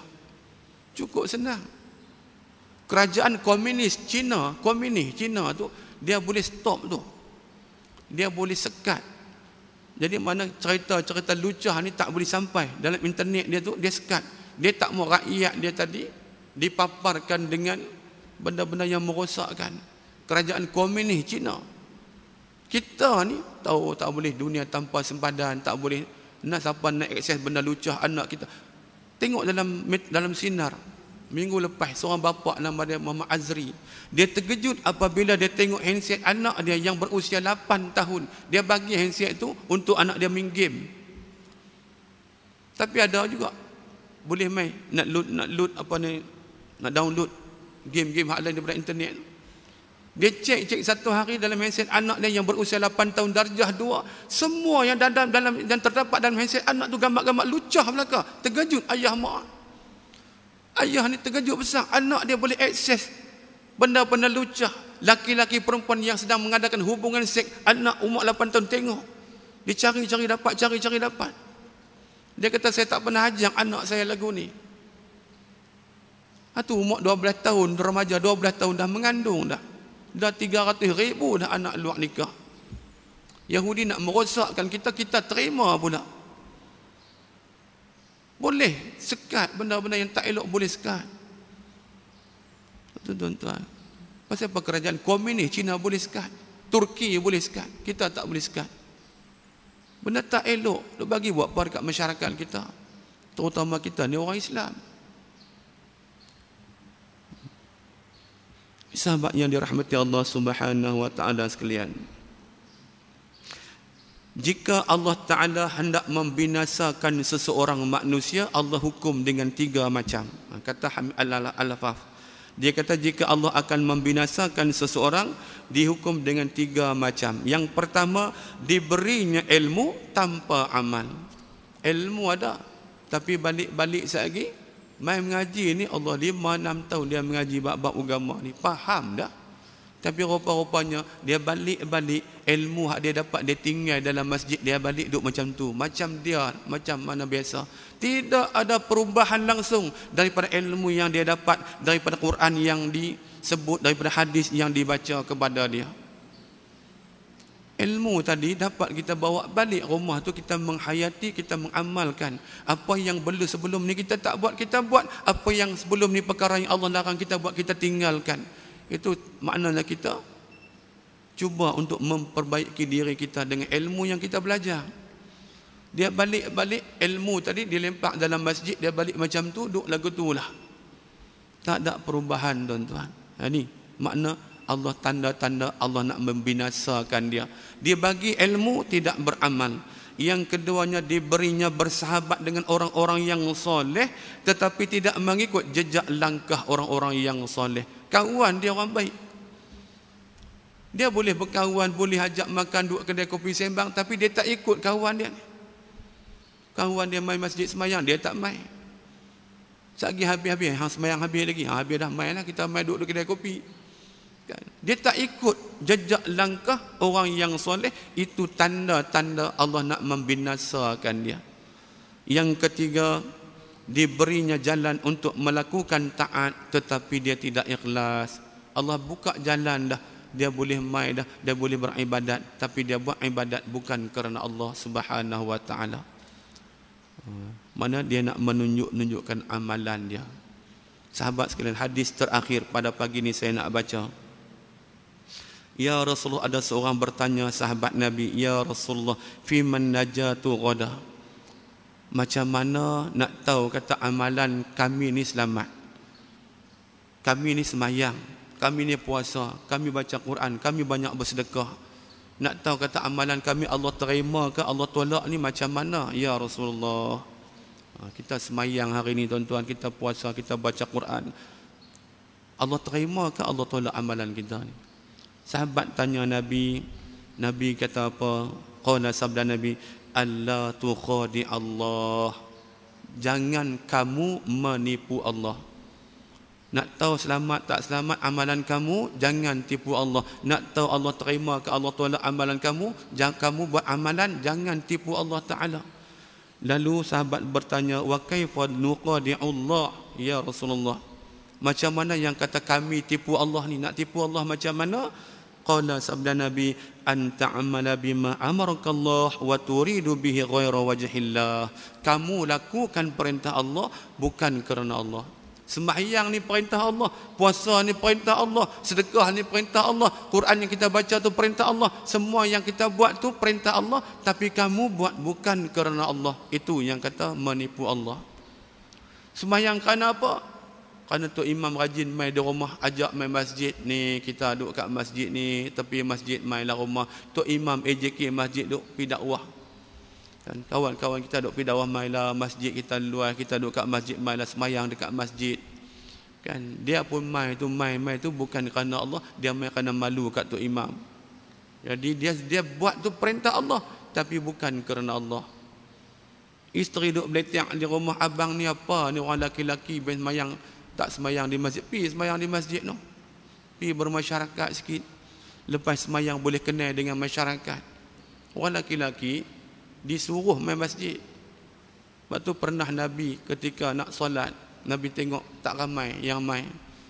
Cukup senang. Kerajaan komunis Cina, komunis Cina tu, dia boleh stop tu. Dia boleh sekat. Jadi mana cerita-cerita lucah ni tak boleh sampai dalam internet dia tu, dia sekat. Dia tak mau rakyat dia tadi dipaparkan dengan benda-benda yang merosakkan. Kerajaan komunis Cina. Cina. Kita ni tahu tak boleh dunia tanpa sempadan, tak boleh nak siapa nak akses benda lucah anak kita. Tengok dalam dalam sinar minggu lepas seorang bapa nama dia Mama Azri. Dia terkejut apabila dia tengok handset anak dia yang berusia 8 tahun. Dia bagi handset itu untuk anak dia main game. Tapi ada juga boleh main nak load nak load apa ni nak download game-game hak lain daripada internet. Dia cek-cek satu hari dalam mesin anak dia yang berusia 8 tahun darjah 2. Semua yang dalam dalam yang terdapat dalam mesin anak tu gambar-gambar lucah belaka. Terkejut ayah mak. Ayah ni terkejut besar anak dia boleh akses benda-benda lucah. Laki-laki perempuan yang sedang mengadakan hubungan seks anak umur 8 tahun tengok. Dia cari-cari dapat, cari-cari dapat. Dia kata saya tak pernah ajak anak saya lagu ni. Atau umur 12 tahun, remaja 12 tahun dah mengandung dah dah tiga ratus ribu dah anak luar nikah Yahudi nak merosakkan kita kita terima pula boleh sekat benda-benda yang tak elok boleh sekat tuan-tuan pasal apa kerajaan komunis Cina boleh sekat Turki boleh sekat kita tak boleh sekat benda tak elok dia bagi buat par kat masyarakat kita terutama kita ni orang Islam sahabat yang dirahmati Allah Subhanahu wa taala sekalian. Jika Allah Taala hendak membinasakan seseorang manusia, Allah hukum dengan tiga macam. Ha, kata Al-Alafaf. Dia kata jika Allah akan membinasakan seseorang, dihukum dengan tiga macam. Yang pertama, diberinya ilmu tanpa amal. Ilmu ada, tapi balik-balik sekejap lagi, Main mengaji ni Allah lima enam tahun dia mengaji bab-bab agama ni. Faham dah. Tapi rupa-rupanya dia balik-balik ilmu yang dia dapat dia tinggal dalam masjid dia balik duduk macam tu. Macam dia macam mana biasa. Tidak ada perubahan langsung daripada ilmu yang dia dapat daripada Quran yang disebut daripada hadis yang dibaca kepada dia ilmu tadi dapat kita bawa balik rumah tu kita menghayati kita mengamalkan apa yang perlu sebelum ni kita tak buat kita buat apa yang sebelum ni perkara yang Allah larang kita buat kita tinggalkan itu maknanya kita cuba untuk memperbaiki diri kita dengan ilmu yang kita belajar dia balik-balik ilmu tadi dia lempak dalam masjid dia balik macam tu duk lagu tu lah tak ada perubahan tuan-tuan ini makna Allah tanda-tanda Allah nak membinasakan dia. Dia bagi ilmu tidak beramal. Yang keduanya diberinya bersahabat dengan orang-orang yang soleh tetapi tidak mengikut jejak langkah orang-orang yang soleh. Kawan dia orang baik. Dia boleh berkawan, boleh ajak makan duduk kedai kopi sembang tapi dia tak ikut kawan dia. Kawan dia main masjid semayang, dia tak main. Sagi habis-habis, hang semayang habis lagi. Hang habis dah main lah, kita main duduk di kedai kopi. Dia tak ikut jejak langkah orang yang soleh itu tanda-tanda Allah nak membinasakan dia. Yang ketiga diberinya jalan untuk melakukan taat tetapi dia tidak ikhlas. Allah buka jalan dah dia boleh mai dah dia boleh beribadat tapi dia buat ibadat bukan kerana Allah Subhanahu wa taala. Mana dia nak menunjuk-nunjukkan amalan dia. Sahabat sekalian hadis terakhir pada pagi ini saya nak baca. Ya Rasulullah ada seorang bertanya sahabat Nabi Ya Rasulullah fi Fiman najatu ghoda Macam mana nak tahu kata amalan kami ni selamat Kami ni semayang Kami ni puasa Kami baca Quran Kami banyak bersedekah Nak tahu kata amalan kami Allah terima ke Allah tolak ni macam mana Ya Rasulullah ha, Kita semayang hari ini tuan-tuan Kita puasa, kita baca Quran Allah terima ke Allah tolak amalan kita ni Sahabat tanya Nabi, Nabi kata apa? Qala sabda Nabi, Allah tu khadi Allah. Jangan kamu menipu Allah. Nak tahu selamat tak selamat amalan kamu, jangan tipu Allah. Nak tahu Allah terima ke Allah tolak amalan kamu, jangan kamu buat amalan, jangan tipu Allah Taala. Lalu sahabat bertanya, "Wa kaifa nuqadi Allah ya Rasulullah?" Macam mana yang kata kami tipu Allah ni? Nak tipu Allah macam mana? Qala sabda Nabi an ta'mala bima amarka Allah wa turidu bihi ghayra wajhillah. Kamu lakukan perintah Allah bukan kerana Allah. Sembahyang ni perintah Allah, puasa ni perintah Allah, sedekah ni perintah Allah, Quran yang kita baca tu perintah Allah, semua yang kita buat tu perintah Allah, tapi kamu buat bukan kerana Allah. Itu yang kata menipu Allah. Sembahyang kerana apa? kerana tu imam rajin mai di rumah ajak mai masjid ni kita duduk kat masjid ni Tapi masjid mai lah rumah tu imam AJK masjid duduk pi dakwah kan kawan-kawan kita duduk pi dakwah mai lah masjid kita luar kita duduk kat masjid mai lah semayang dekat masjid kan dia pun mai tu mai mai tu bukan kerana Allah dia mai kerana malu kat tu imam jadi dia dia buat tu perintah Allah tapi bukan kerana Allah isteri duduk beletiak di rumah abang ni apa ni orang lelaki-lelaki main semayang tak semayang di masjid pergi semayang di masjid no. pergi bermasyarakat sikit lepas semayang boleh kenal dengan masyarakat orang laki-laki disuruh main masjid sebab tu pernah Nabi ketika nak solat Nabi tengok tak ramai yang main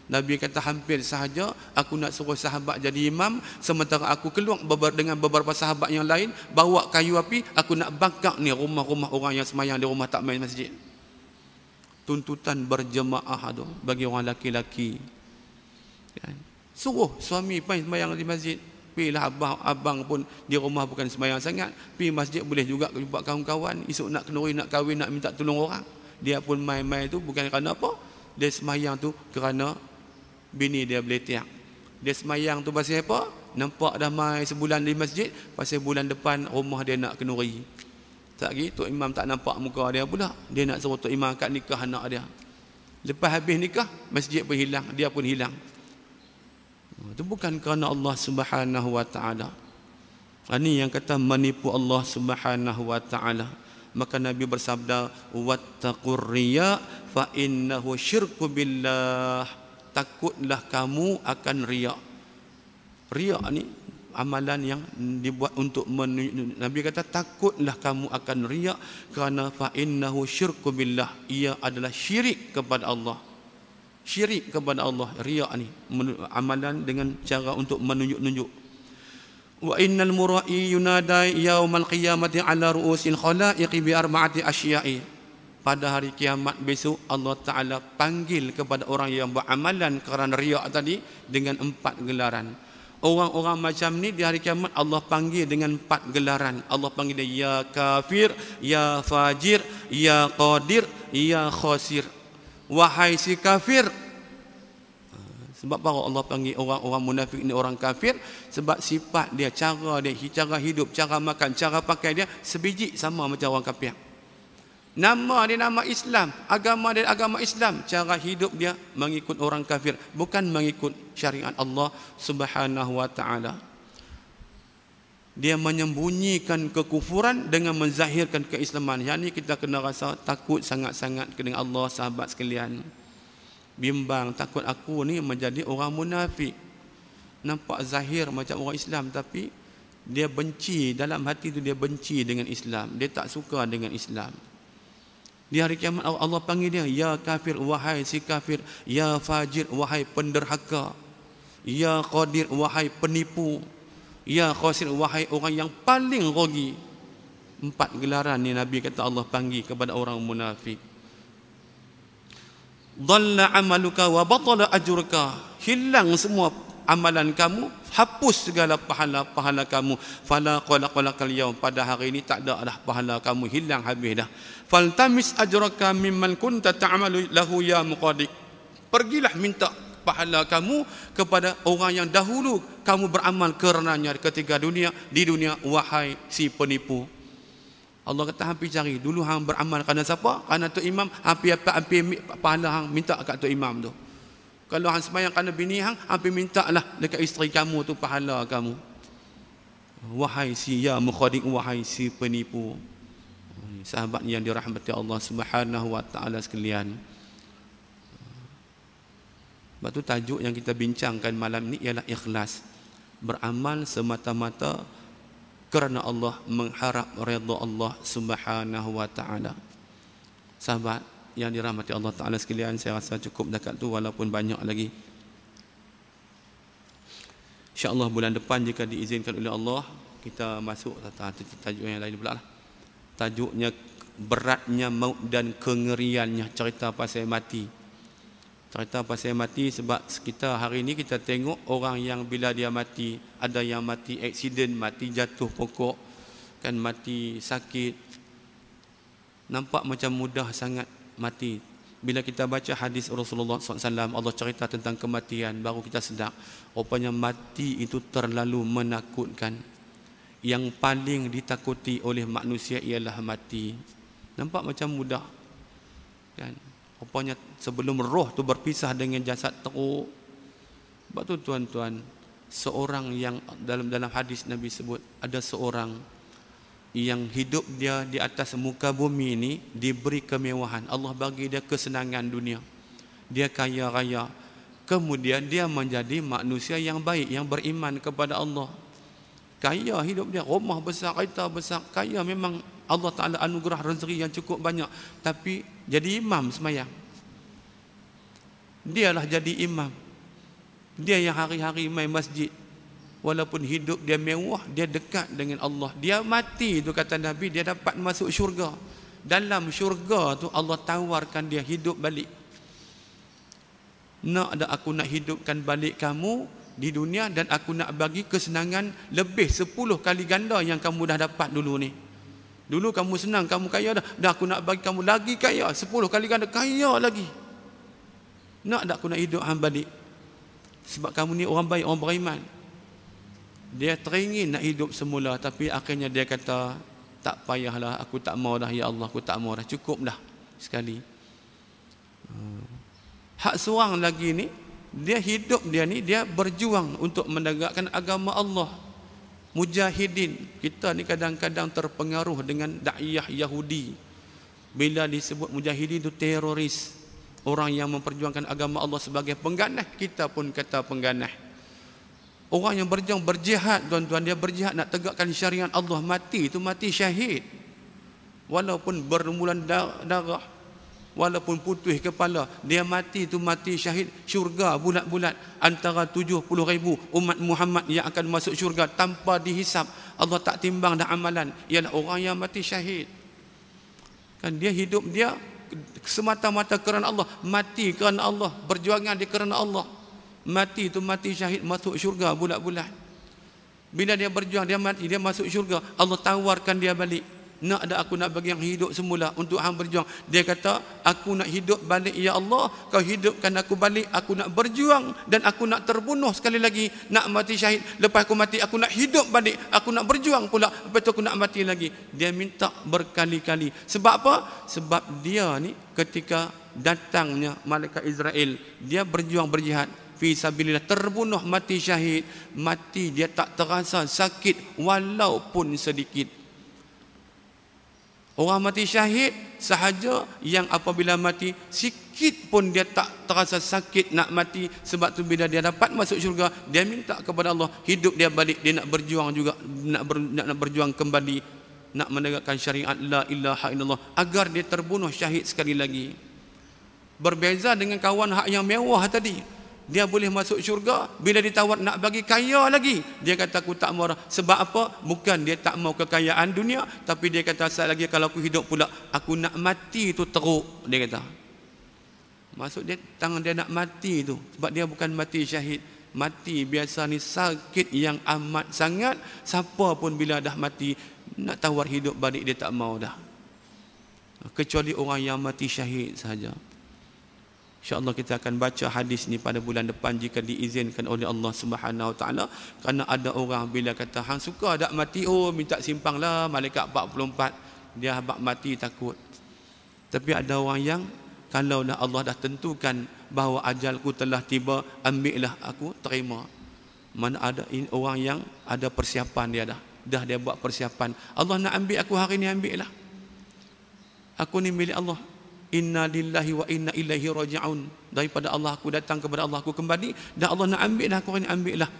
Nabi kata hampir sahaja aku nak suruh sahabat jadi imam sementara aku keluar dengan beberapa sahabat yang lain bawa kayu api aku nak bangkak ni rumah-rumah orang yang semayang di rumah tak main masjid tuntutan berjemaah tu bagi orang laki-laki. Kan? Ya. Suruh suami pergi sembahyang di masjid. Pilah abah abang pun di rumah bukan sembahyang sangat. Pergi masjid boleh juga jumpa kawan-kawan. Esok nak kenuri, nak kahwin, nak minta tolong orang. Dia pun mai-mai tu bukan kerana apa. Dia sembahyang tu kerana bini dia boleh tiang. Dia sembahyang tu pasal apa? Nampak dah mai sebulan di masjid. Pasal bulan depan rumah dia nak kenuri. Tak pergi, Tok Imam tak nampak muka dia pula. Dia nak suruh Tok Imam akan nikah anak dia. Lepas habis nikah, masjid pun hilang. Dia pun hilang. Oh, itu bukan kerana Allah subhanahu wa ta'ala. Ini ah, yang kata menipu Allah subhanahu wa ta'ala. Maka Nabi bersabda, وَاتَّقُوا الرِّيَا فَإِنَّهُ شِرْكُ بِاللَّهِ Takutlah kamu akan riak. Riak ni, amalan yang dibuat untuk Nabi kata takutlah kamu akan riak kerana fa innahu syirku billah ia adalah syirik kepada Allah syirik kepada Allah riak ni amalan dengan cara untuk menunjuk-nunjuk wa innal murai yunadai yaumal qiyamati ala ruusil khalaiq bi arba'ati asyai pada hari kiamat besok Allah Taala panggil kepada orang yang buat amalan kerana riak tadi dengan empat gelaran Orang-orang macam ni di hari kiamat Allah panggil dengan empat gelaran. Allah panggil dia ya kafir, ya fajir, ya qadir, ya khosir. Wahai si kafir. Sebab apa Allah panggil orang-orang munafik ni orang kafir? Sebab sifat dia, cara dia, cara hidup, cara makan, cara pakai dia sebiji sama macam orang kafir. Nama dia nama Islam. Agama dia agama Islam. Cara hidup dia mengikut orang kafir. Bukan mengikut syariat Allah subhanahu wa ta'ala. Dia menyembunyikan kekufuran dengan menzahirkan keislaman. Yang ini kita kena rasa takut sangat-sangat dengan Allah sahabat sekalian. Bimbang, takut aku ni menjadi orang munafik. Nampak zahir macam orang Islam tapi dia benci dalam hati tu dia benci dengan Islam dia tak suka dengan Islam di hari kiamat Allah panggil dia Ya kafir wahai si kafir Ya fajir wahai penderhaka Ya qadir wahai penipu Ya khasir wahai orang yang paling rugi Empat gelaran ni Nabi kata Allah panggil kepada orang munafik Dalla amaluka wa batala ajurka Hilang semua amalan kamu hapus segala pahala-pahala kamu fala qalaqalakal yaum pada hari ini tak ada dah pahala kamu hilang habis dah faltamis ajraka mimman kunta ta'malu lahu ya muqaddi pergilah minta pahala kamu kepada orang yang dahulu kamu beramal kerananya ketika dunia di dunia wahai si penipu Allah kata hampir cari dulu hang beramal kerana siapa kerana tu imam hampir apa hampir pahala hang minta kat tu imam tu kalau hang sembahyang kerana bini hang, hampir minta lah dekat isteri kamu tu pahala kamu. Wahai si ya mukhadi, wahai si penipu. Sahabat yang dirahmati Allah Subhanahu wa taala sekalian. Sebab tu tajuk yang kita bincangkan malam ni ialah ikhlas. Beramal semata-mata kerana Allah mengharap redha Allah Subhanahu wa taala. Sahabat, yang dirahmati Allah Ta'ala sekalian saya rasa cukup dekat tu walaupun banyak lagi insyaAllah bulan depan jika diizinkan oleh Allah kita masuk ah, tajuk yang lain pula lah. tajuknya beratnya maut dan kengeriannya cerita pasal mati cerita pasal mati sebab kita hari ini kita tengok orang yang bila dia mati ada yang mati aksiden mati jatuh pokok kan mati sakit nampak macam mudah sangat mati. Bila kita baca hadis Rasulullah SAW, Allah cerita tentang kematian, baru kita sedar. Rupanya mati itu terlalu menakutkan. Yang paling ditakuti oleh manusia ialah mati. Nampak macam mudah. Kan? Rupanya sebelum roh tu berpisah dengan jasad teruk. Sebab tu tuan-tuan, seorang yang dalam dalam hadis Nabi sebut, ada seorang yang yang hidup dia di atas muka bumi ini diberi kemewahan. Allah bagi dia kesenangan dunia. Dia kaya raya. Kemudian dia menjadi manusia yang baik, yang beriman kepada Allah. Kaya hidup dia. Rumah besar, kereta besar. Kaya memang Allah Ta'ala anugerah rezeki yang cukup banyak. Tapi jadi imam semayang. Dialah jadi imam. Dia yang hari-hari main masjid walaupun hidup dia mewah dia dekat dengan Allah dia mati tu kata Nabi dia dapat masuk syurga dalam syurga tu Allah tawarkan dia hidup balik nak ada aku nak hidupkan balik kamu di dunia dan aku nak bagi kesenangan lebih 10 kali ganda yang kamu dah dapat dulu ni dulu kamu senang kamu kaya dah dah aku nak bagi kamu lagi kaya 10 kali ganda kaya lagi nak ada aku nak hidup balik sebab kamu ni orang baik orang beriman dia teringin nak hidup semula tapi akhirnya dia kata tak payahlah aku tak mau dah ya Allah aku tak mau dah cukup dah sekali. Hmm. Hak seorang lagi ni dia hidup dia ni dia berjuang untuk menegakkan agama Allah. Mujahidin kita ni kadang-kadang terpengaruh dengan dakwah Yahudi. Bila disebut mujahidin itu teroris orang yang memperjuangkan agama Allah sebagai pengganah kita pun kata pengganah. Orang yang berjuang berjihad tuan-tuan dia berjihad nak tegakkan syariat Allah mati itu mati syahid. Walaupun bermulan darah walaupun putih kepala dia mati itu mati syahid syurga bulat-bulat antara 70 ribu umat Muhammad yang akan masuk syurga tanpa dihisap Allah tak timbang dah amalan ialah orang yang mati syahid kan dia hidup dia semata-mata kerana Allah mati kerana Allah berjuangan dia kerana Allah mati tu mati syahid masuk syurga bulat-bulat bila dia berjuang dia mati dia masuk syurga Allah tawarkan dia balik nak ada aku nak bagi yang hidup semula untuk hang berjuang dia kata aku nak hidup balik ya Allah kau hidupkan aku balik aku nak berjuang dan aku nak terbunuh sekali lagi nak mati syahid lepas aku mati aku nak hidup balik aku nak berjuang pula lepas tu aku nak mati lagi dia minta berkali-kali sebab apa sebab dia ni ketika datangnya malaikat Israel dia berjuang berjihad fi sabilillah terbunuh mati syahid mati dia tak terasa sakit walaupun sedikit orang mati syahid sahaja yang apabila mati sikit pun dia tak terasa sakit nak mati sebab tu bila dia dapat masuk syurga dia minta kepada Allah hidup dia balik dia nak berjuang juga nak ber, nak, nak berjuang kembali nak menegakkan syariat la ilaha illallah agar dia terbunuh syahid sekali lagi berbeza dengan kawan hak yang mewah tadi dia boleh masuk syurga bila ditawar nak bagi kaya lagi dia kata aku tak mau sebab apa bukan dia tak mau kekayaan dunia tapi dia kata saya lagi kalau aku hidup pula aku nak mati itu teruk dia kata maksud dia tangan dia nak mati itu sebab dia bukan mati syahid mati biasa ni sakit yang amat sangat siapa pun bila dah mati nak tawar hidup balik dia tak mau dah kecuali orang yang mati syahid sahaja InsyaAllah kita akan baca hadis ni pada bulan depan jika diizinkan oleh Allah Subhanahu Wa Taala. Kerana ada orang bila kata, Hang suka tak mati? Oh, minta simpang lah. Malaikat 44. Dia habak mati takut. Tapi ada orang yang, kalau dah Allah dah tentukan bahawa ajalku telah tiba, ambillah aku, terima. Mana ada orang yang ada persiapan dia dah. Dah dia buat persiapan. Allah nak ambil aku hari ni, ambillah. Aku ni milik Allah inna lillahi wa inna ilahi raji'un daripada Allah aku datang kepada Allah aku kembali dan Allah nak ambil dah aku ni ambil lah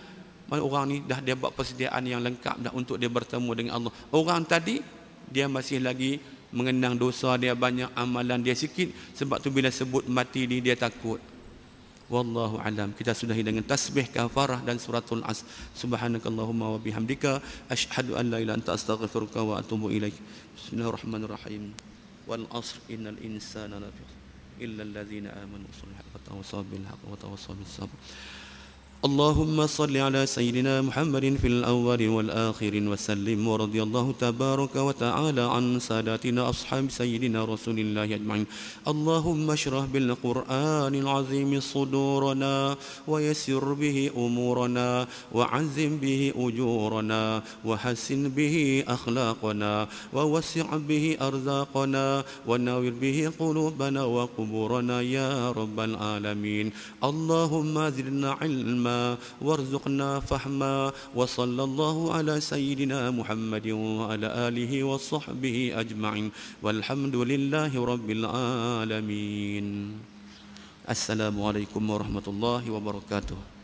Mana orang ni dah dia buat persediaan yang lengkap dah untuk dia bertemu dengan Allah orang tadi dia masih lagi mengenang dosa dia banyak amalan dia sikit sebab tu bila sebut mati ni dia takut wallahu alam kita sudahi dengan tasbih kafarah dan suratul as subhanakallahumma wa bihamdika asyhadu an la ilaha anta astaghfiruka wa atubu ilaik bismillahirrahmanirrahim والعصر إن الإنسان لفي إلا الذين آمنوا وصلوا الحق وتواصوا بالحق وتواصوا بالصبر اللهم صل على سيدنا محمد في الأول والآخر وسلم ورضي الله تبارك وتعالى عن ساداتنا أصحاب سيدنا رسول الله أجمعين اللهم اشرح بالقرآن العظيم صدورنا ويسر به أمورنا وعزم به أجورنا وحسن به أخلاقنا ووسع به أرزاقنا ونور به قلوبنا وقبورنا يا رب العالمين اللهم زدنا علما وارزقنا فهما وصلى الله على سيدنا محمد وعلى آله وصحبه أجمعين والحمد لله رب العالمين السلام عليكم ورحمة الله وبركاته